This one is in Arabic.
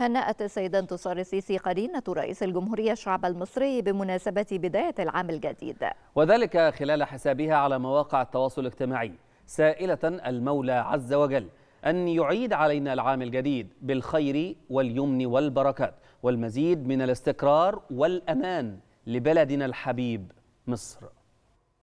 هنأت السيدة انتصار السيسي قرينة رئيس الجمهورية الشعب المصري بمناسبة بداية العام الجديد وذلك خلال حسابها على مواقع التواصل الاجتماعي سائلة المولى عز وجل أن يعيد علينا العام الجديد بالخير واليمن والبركات والمزيد من الاستقرار والأمان لبلدنا الحبيب مصر